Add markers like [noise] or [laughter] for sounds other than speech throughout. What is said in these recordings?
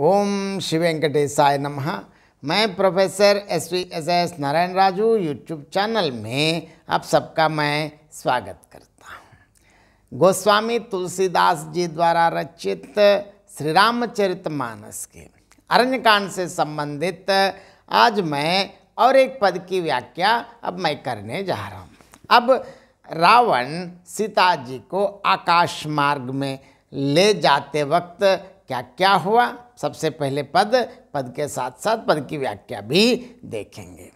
ओम शिव वेंकटेशाय नमः मैं professor S V S S Narayan Raju YouTube channel में आप सबका मैं स्वागत करता हूँ गोस्वामी तुलसीदास जी द्वारा रचित श्री रामचरित मानस के अरण्यकांड से संबंधित आज मैं और एक पद की व्याख्या अब मैं करने जा रहा हूँ अब रावण सीता जी को आकाश मार्ग में ले जाते वक्त क्या क्या हुआ सबसे पहले पद पद के साथ साथ पद की व्याख्या भी देखेंगे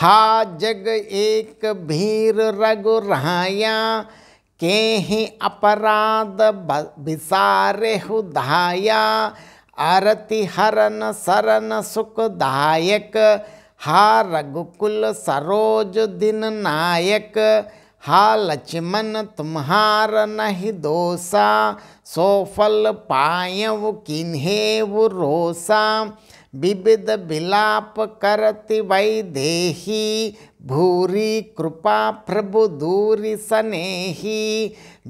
हा जग एक भीर रघु रहाया के ही अपराध हु दहाया आरति हरन सरन सुखदायक हा रघुकुल सरोज दिन नायक हा लक्ष्मण तुम्हार नहीं दोसा सोफल पायव किन्हे वो रोसा विविध विलाप करति वै देही भूरी कृपा प्रभु दूरी सनेही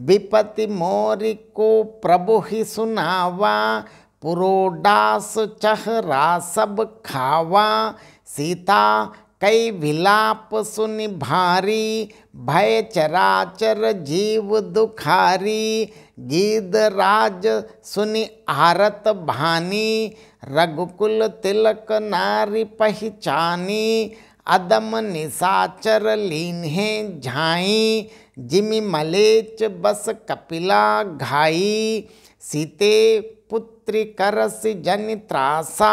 विपति मोरी को प्रभु ही सुनावा पुरोडास चहरा सब खावा सीता कई विलाप सुन भारी भय चराचर जीव दुखारी गीद राज सुनि आरत भानी रघुकुल तिलक नारी पहचानी अदम निशाचर लीन्हे झाई जिमि मलेच बस कपिला घाई सीते पुत्री करस जन त्रासा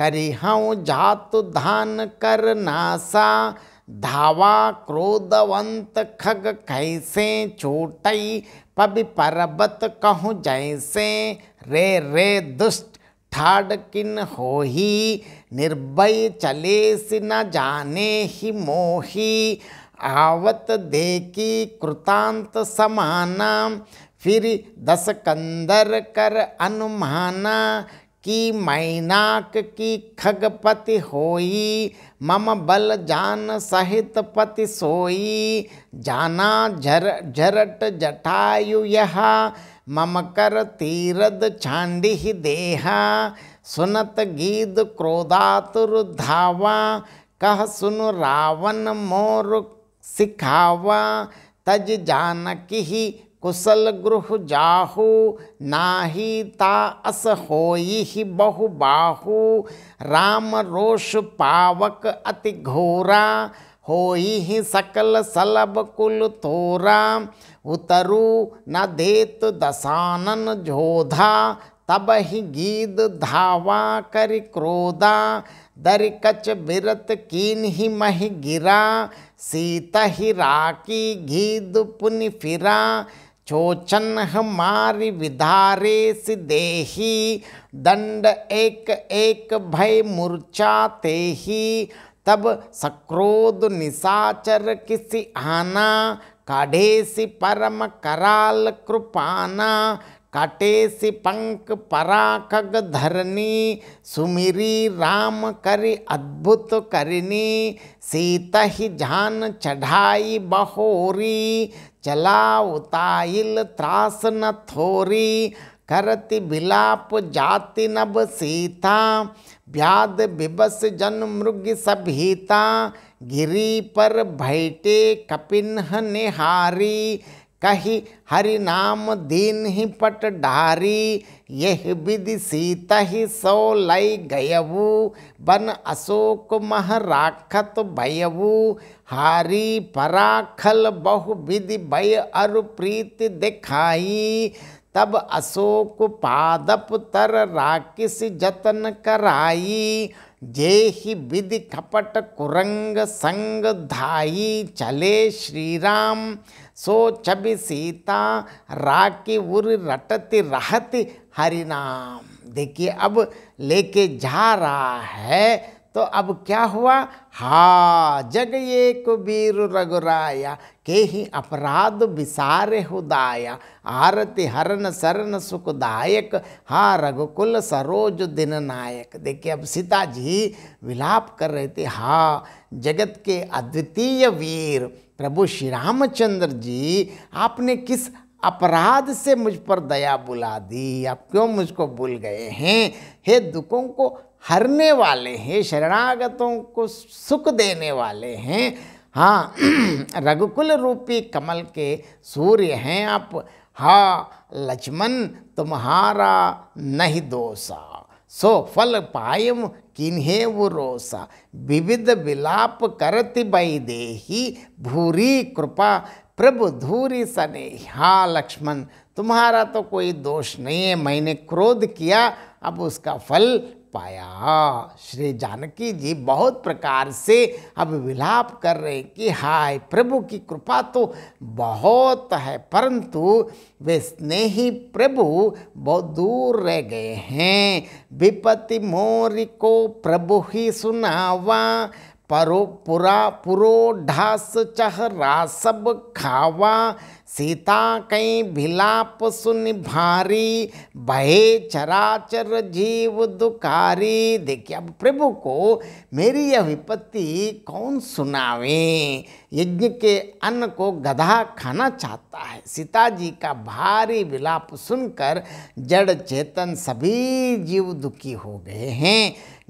करिह जात धान कर नासा धावा क्रोधवंत खग कैसे चोटई पबि पर्वत कहूँ जैसे रे रे दुष्ट ठाड किन हो ही निर्भय चले सि न जाने ही मोही आवत देखी कृतांत समाना फिर दस कंदर कर अनुमाना कि मैनाक की खगपति होई मम बल जान सहित पति सोई जाना झर झरट जटायु यहा मम कर तीरद छांडी ही देहा सुनत गीत क्रोधातुर धावा कह सुन रावण मोर सिखावा तज जानकी ही कुशल गृह जाहु नाही ता अस हो बहु बाहु राम रोष पावक अति घोरा होई सकल सलब कुल तोरा उतरु न देत दसानन जोधा तब ही गीद धावा कर क्रोधा दर कच बिरत कीन ही मही गिरा सीता ही राकी गीद पुनि फिरा चोचन हमारी विधारे दे दंड एक एक भय मूर्छा तेही तब सक्रोध निशाचर किसी आना काढ़े परम कराल कृपाना कटेसि पंक पराखग धरनी सुमिरी राम करि अद्भुत करिनी सीत ही जान चढ़ाई बहोरी चला उताइल त्रास न थोरी करति बिलाप जाति नब सीता व्याध बिबस जन मृग सभीता गिरी पर भैटे कपिन्ह निहारी कही हरि नाम दीन ही पट डारी यह विधि सीता ही सो लय गयबू बन अशोक मह राखत भयबू हारी पराखल बहु विधि भय अरु प्रीत दिखाई तब अशोक पादप तर राकिस जतन कराई जे ही विधि खपट कुरंग संग धाई चले श्री राम सो छबि सीता राखी उर रटती रहती हरिनाम देखिए अब लेके जा रहा है तो अब क्या हुआ हा जग ये कुबीर रघुराया के ही अपराध विसारे हुदाया आरति हरण शरण सुखदायक हा रघुकुल सरोज दिन नायक देखिए अब सीता जी विलाप कर रहे थे हा जगत के अद्वितीय वीर प्रभु श्री रामचंद्र जी आपने किस अपराध से मुझ पर दया बुला दी आप क्यों मुझको भूल गए हैं हे दुखों को हरने वाले हैं शरणागतों को सुख देने वाले हैं हाँ [clears throat] रघुकुल रूपी कमल के सूर्य हैं आप हा लक्ष्मण तुम्हारा नहीं दोसा सो फल पायम किन्हे वो रोसा विविध विलाप करति बई देही भूरी कृपा प्रभु धूरी सने हाँ लक्ष्मण तुम्हारा तो कोई दोष नहीं है मैंने क्रोध किया अब उसका फल पाया श्री जानकी जी बहुत प्रकार से अब विलाप कर रहे कि हाय प्रभु की कृपा तो बहुत है परंतु वे स्नेही प्रभु बहुत दूर रह गए हैं विपति मोरी को प्रभु ही सुनावा परो पुरा पुरो ढास चहरा सब खावा सीता कई भिलाप सुन भारी भये चराचर जीव दुकारी देखिए अब प्रभु को मेरी यह विपत्ति कौन सुनावे यज्ञ के अन्न को गधा खाना चाहता है सीता जी का भारी विलाप सुनकर जड़ चेतन सभी जीव दुखी हो गए हैं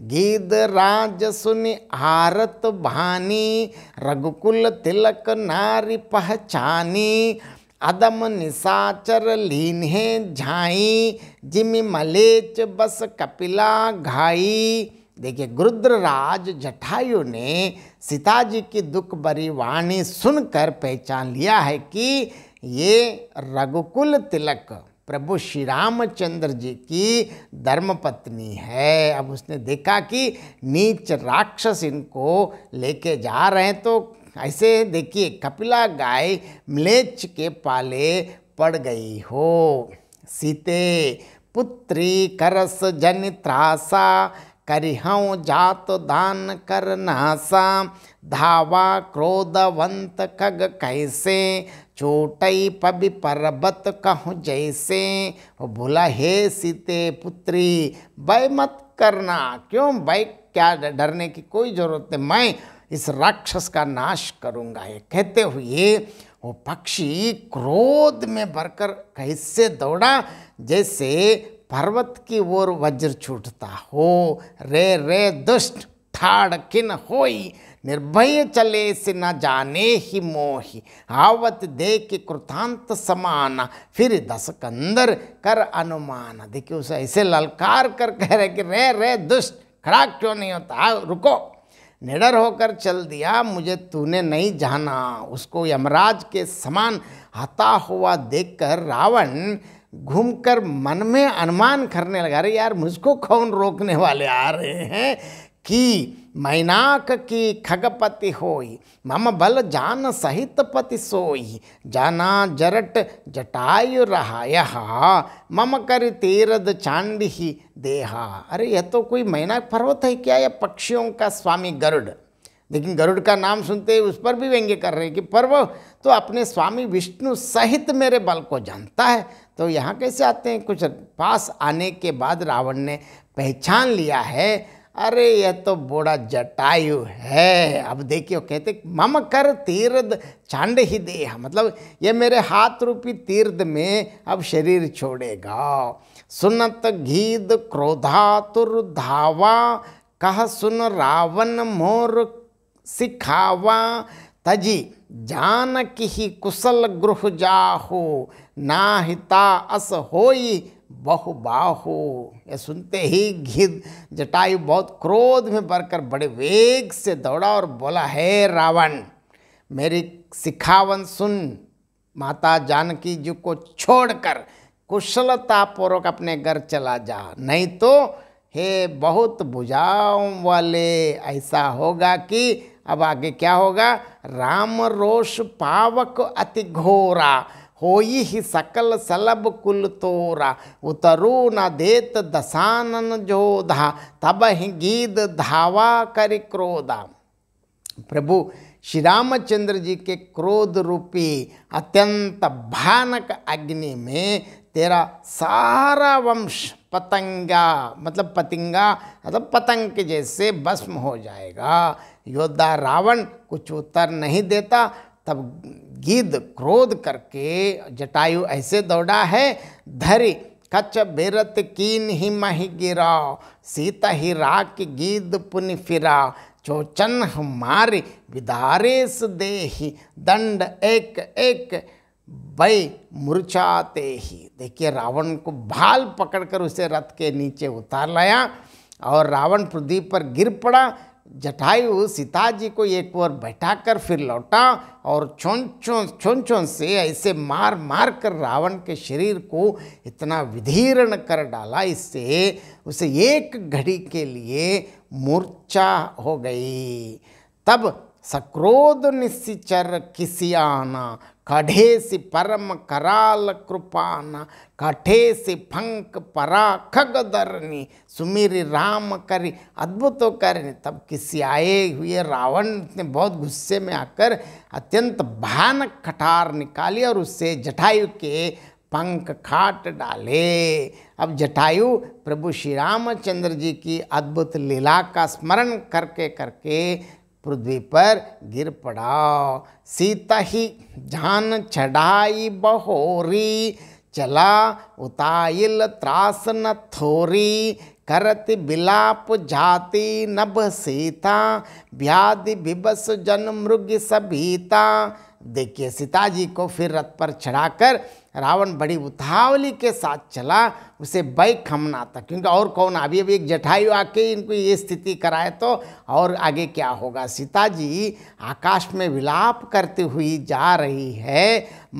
गीत राज सुन आरत भानी रघुकुल तिलक नारी पहचानी अदम निशाचर लीन्हे झाई जिमि मलेच बस कपिला घाई देखिए गुरुद्रराज जठायु ने सीता जी की दुख भरी वाणी सुनकर पहचान लिया है कि ये रघुकुल तिलक प्रभु श्री रामचंद्र जी की धर्मपत्नी है अब उसने देखा कि नीच राक्षस इनको लेके जा रहे हैं तो ऐसे देखिए कपिला गाय म्लेच्छ के पाले पड़ गई हो सीते पुत्री करस जन त्रासा करिहऊ जात दान कर नासा धावा क्रोधवंत खग कैसे चोटई पबि पर्वत कहूँ जैसे भूला हे सीते पुत्री भय मत करना क्यों भय क्या डरने की कोई ज़रूरत नहीं मैं इस राक्षस का नाश करूंगा ये कहते हुए वो पक्षी क्रोध में भरकर कहीं से दौड़ा जैसे पर्वत की ओर वज्र छूटता हो रे रे दुष्ट ठाड़ किन होई निर्भय चले से न जाने ही मोही आवत दे के कृतांत समाना फिर दस कंदर कर अनुमान देखिए उसे ऐसे ललकार कर कह रहे कि रे रे दुष्ट खड़ा क्यों नहीं होता रुको निडर होकर चल दिया मुझे तूने नहीं जाना उसको यमराज के समान हता हुआ देखकर रावण घूमकर मन में अनुमान करने लगा रहे यार मुझको कौन रोकने वाले आ रहे हैं कि मैनाक की खगपति होई मम बल जान सहित पति सोई जाना जरट जटायु रहाय मम कर तीरद चांडी ही देहा अरे यह तो कोई मैनाक पर्वत है क्या यह पक्षियों का स्वामी गरुड़ लेकिन गरुड़ का नाम सुनते ही उस पर भी व्यंग्य कर रहे हैं कि पर्व तो अपने स्वामी विष्णु सहित मेरे बल को जानता है तो यहाँ कैसे आते हैं कुछ पास आने के बाद रावण ने पहचान लिया है अरे यह तो बूढ़ा जटायु है अब देखियो कहते मम कर तीर्द चांड ही देहा मतलब ये मेरे हाथ रूपी तीर्द में अब शरीर छोड़ेगा सुनत घीद क्रोधातुर धावा कह सुन रावण मोर सिखावा तजी ही कुशल गृह जाहो नाहिता अस होई बहु बाहु यह सुनते ही घिद जटायु बहुत क्रोध में भरकर बड़े वेग से दौड़ा और बोला हे रावण मेरी सिखावन सुन माता जानकी जी को छोड़कर कुशलतापूर्वक अपने घर चला जा नहीं तो हे बहुत बुझाव वाले ऐसा होगा कि अब आगे क्या होगा राम रोष पावक अति घोरा होई ही सकल सलब कुल तोरा उतरू न देत दसानन जोधा तब ही गीद धावा कर क्रोधा प्रभु श्री रामचंद्र जी के क्रोध रूपी अत्यंत भयानक अग्नि में तेरा सारा वंश पतंगा मतलब पतंगा मतलब पतंग के जैसे भस्म हो जाएगा योद्धा रावण कुछ उत्तर नहीं देता तब गिद्ध क्रोध करके जटायु ऐसे दौड़ा है धरे कच बेरत कीन ही मही गिरा सीता ही राख गिद पुन फिरा चोचन मारे विदारेस दे दंड एक एक वै मुरछाते ही देखिए रावण को भाल पकड़कर उसे रथ के नीचे उतार लाया और रावण प्रदीप पर गिर पड़ा जटायु सीताजी को एक बार बैठाकर फिर लौटा और छोन छोन छोन छोन से ऐसे मार मार कर रावण के शरीर को इतना विधीर्ण कर डाला इससे उसे एक घड़ी के लिए मूर्छा हो गई तब सक्रोध निश्चर किसियाना कढ़े से परम कराल कृपाना कठे से फंक परा खग धरनी सुमिर राम करी अद्भुत करनी तब किसी आए हुए रावण ने बहुत गुस्से में आकर अत्यंत भयानक खटार निकाली और उससे जटायु के पंख खाट डाले अब जटायु प्रभु श्री रामचंद्र जी की अद्भुत लीला का स्मरण करके करके पृथ्वी पर गिर पड़ा सीता ही जान चढ़ाई बहोरी चला उताइल त्रास न थोरी करत बिलाप जाति नभ सीता व्याधि बिबस जन मृग सभीता देखिए सीता जी को फिर रथ पर चढ़ाकर रावण बड़ी उतावली के साथ चला उसे बाइक खमना था क्योंकि और कौन अभी अभी एक जठायु आके इनको ये स्थिति कराए तो और आगे क्या होगा सीता जी आकाश में विलाप करती हुई जा रही है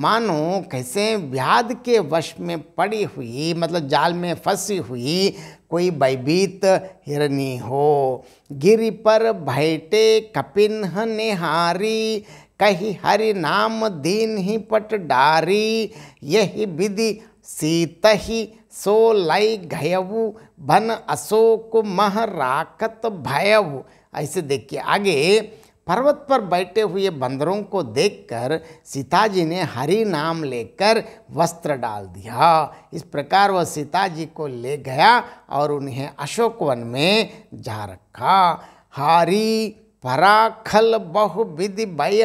मानो कैसे व्याध के वश में पड़ी हुई मतलब जाल में फंसी हुई कोई भयभीत हिरनी हो गिरी पर भैटे कपिन निहारी कही हरि नाम दीन ही पट डारी यही विधि सीत ही सो लय घयु भन अशोक मह राकत भयऊ ऐसे देखिए आगे पर्वत पर बैठे हुए बंदरों को देखकर सीता जी ने हरि नाम लेकर वस्त्र डाल दिया इस प्रकार वह सीता जी को ले गया और उन्हें अशोक वन में जा रखा हरी पराखल विधि भय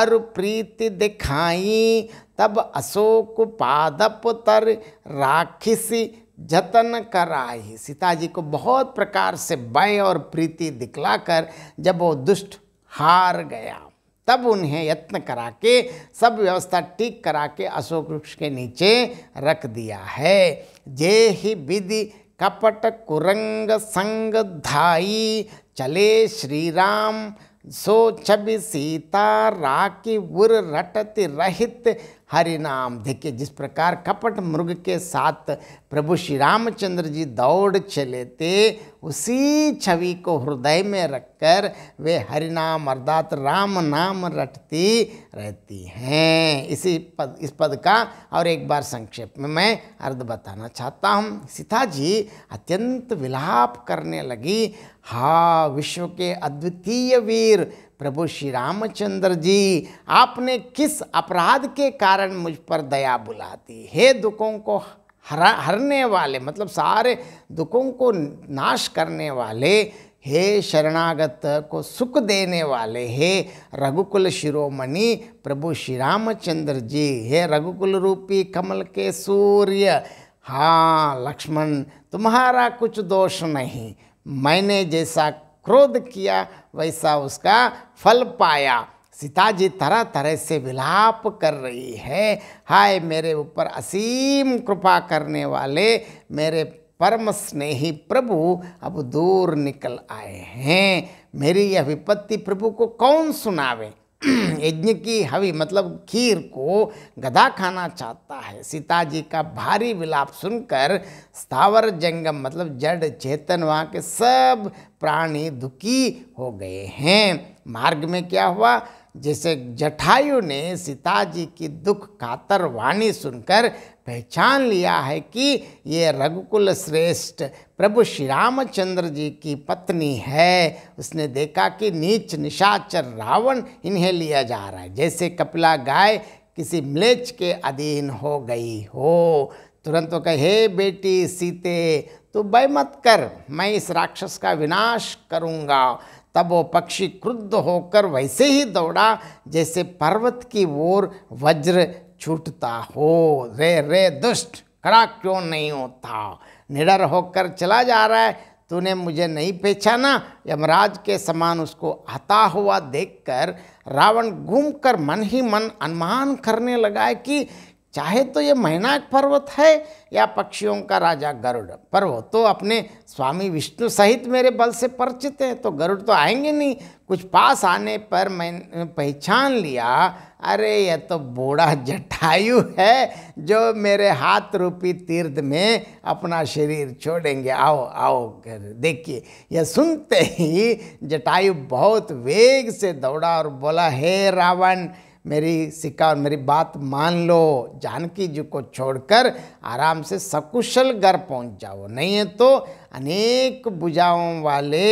अर प्रीति दिखाई तब अशोक पादप तर राखिसी जतन कराई सीता जी को बहुत प्रकार से भय और प्रीति दिखलाकर जब वो दुष्ट हार गया तब उन्हें यत्न करा के सब व्यवस्था ठीक करा के अशोक वृक्ष के नीचे रख दिया है जे ही विधि कपट कुरंग संग धाई चले श्री राम सो छब सीता राखी उर रटत रहित हरि नाम देखिए जिस प्रकार कपट मृग के साथ प्रभु श्री रामचंद्र जी दौड़ चले थे उसी छवि को हृदय में रखकर वे हरि नाम अर्थात राम नाम रटती रहती हैं इसी पद इस पद का और एक बार संक्षेप में मैं अर्ध बताना चाहता हूँ सीता जी अत्यंत विलाप करने लगी हा विश्व के अद्वितीय वीर प्रभु श्री रामचंद्र जी आपने किस अपराध के कारण मुझ पर दया बुलाती हे दुखों को हरा हरने वाले मतलब सारे दुखों को नाश करने वाले हे शरणागत को सुख देने वाले हे रघुकुल शिरोमणि प्रभु श्री रामचंद्र जी हे रघुकुल रूपी कमल के सूर्य हाँ लक्ष्मण तुम्हारा कुछ दोष नहीं मैंने जैसा क्रोध किया वैसा उसका फल पाया सीता जी तरह तरह से विलाप कर रही है हाय मेरे ऊपर असीम कृपा करने वाले मेरे परम स्नेही प्रभु अब दूर निकल आए हैं मेरी यह विपत्ति प्रभु को कौन सुनावे [clears throat] यज्ञ की हवी मतलब खीर को गधा खाना चाहता है सीता जी का भारी विलाप सुनकर स्थावर जंगम मतलब जड़ चेतन वहाँ के सब प्राणी दुखी हो गए हैं मार्ग में क्या हुआ जैसे जठायु ने सीता जी की दुख कातर वाणी सुनकर पहचान लिया है कि ये रघुकुल श्रेष्ठ प्रभु श्री रामचंद्र जी की पत्नी है उसने देखा कि नीच निशाचर रावण इन्हें लिया जा रहा है जैसे कपिला गाय किसी म्लेच के अधीन हो गई हो तुरंत वो कहे हे बेटी सीते तू भय मत कर मैं इस राक्षस का विनाश करूँगा तब वो पक्षी क्रुद्ध होकर वैसे ही दौड़ा जैसे पर्वत की ओर वज्र छूटता हो रे रे दुष्ट खड़ा क्यों नहीं होता निडर होकर चला जा रहा है तूने मुझे नहीं पहचाना यमराज के समान उसको आता हुआ देखकर रावण घूमकर मन ही मन अनुमान करने लगा कि चाहे तो ये मैनाक पर्वत है या पक्षियों का राजा गरुड़ पर वो तो अपने स्वामी विष्णु सहित मेरे बल से परिचित हैं तो गरुड़ तो आएंगे नहीं कुछ पास आने पर मैंने पहचान लिया अरे यह तो बूढ़ा जटायु है जो मेरे हाथ रूपी तीर्थ में अपना शरीर छोड़ेंगे आओ आओ कर देखिए यह सुनते ही जटायु बहुत वेग से दौड़ा और बोला हे रावण मेरी सिक्का और मेरी बात मान लो जानकी जी को छोड़कर आराम से सकुशल घर पहुंच जाओ नहीं है तो अनेक बुझाओं वाले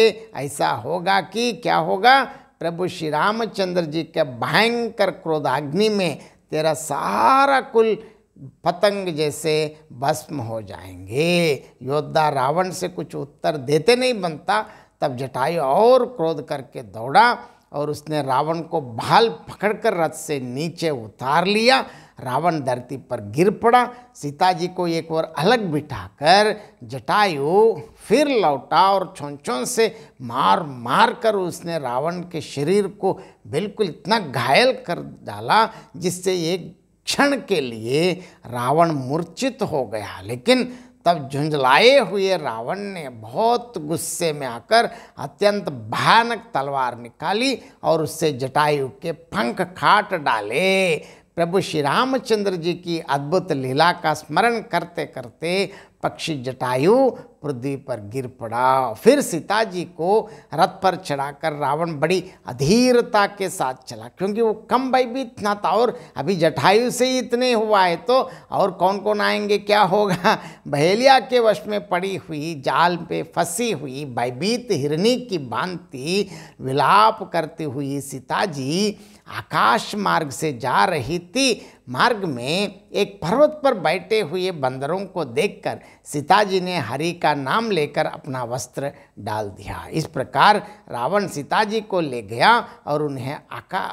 ऐसा होगा कि क्या होगा प्रभु श्री रामचंद्र जी के भयंकर क्रोधाग्नि में तेरा सारा कुल पतंग जैसे भस्म हो जाएंगे योद्धा रावण से कुछ उत्तर देते नहीं बनता तब जटायु और क्रोध करके दौड़ा और उसने रावण को भाल पकड़कर रथ से नीचे उतार लिया रावण धरती पर गिर पड़ा सीता जी को एक और अलग बिठाकर जटायु फिर लौटा और छोन से मार मार कर उसने रावण के शरीर को बिल्कुल इतना घायल कर डाला जिससे एक क्षण के लिए रावण मूर्छित हो गया लेकिन तब झुंझलाए हुए रावण ने बहुत गुस्से में आकर अत्यंत भयानक तलवार निकाली और उससे जटायु के पंख खाट डाले प्रभु श्री रामचंद्र जी की अद्भुत लीला का स्मरण करते करते पक्षी जटायु पृथ्वी पर गिर पड़ा फिर सीता जी को रथ पर चढ़ाकर रावण बड़ी अधीरता के साथ चला क्योंकि वो कम भाई भी ना था और अभी जटायु से ही इतने हुआ है तो और कौन कौन आएंगे क्या होगा बहेलिया के वश में पड़ी हुई जाल पे फंसी हुई भयभीत हिरणी की भांति विलाप करती हुई सीता जी आकाश मार्ग से जा रही थी मार्ग में एक पर्वत पर बैठे हुए बंदरों को देखकर जी ने हरि का नाम लेकर अपना वस्त्र डाल दिया इस प्रकार रावण सीताजी को ले गया और उन्हें आका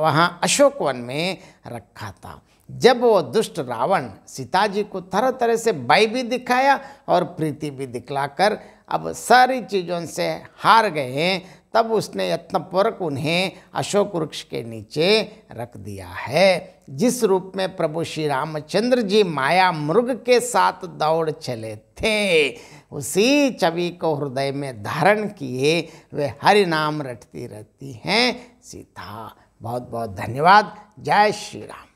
वहाँ अशोक वन में रखा था जब वो दुष्ट रावण सीताजी को तरह तरह से बाई भी दिखाया और प्रीति भी दिखलाकर अब सारी चीज़ों से हार गए हैं तब उसने यत्नपूर्वक उन्हें अशोक वृक्ष के नीचे रख दिया है जिस रूप में प्रभु श्री रामचंद्र जी माया मृग के साथ दौड़ चले थे उसी छवि को हृदय में धारण किए वे हरि नाम रटती रहती हैं सीता बहुत बहुत धन्यवाद जय श्री राम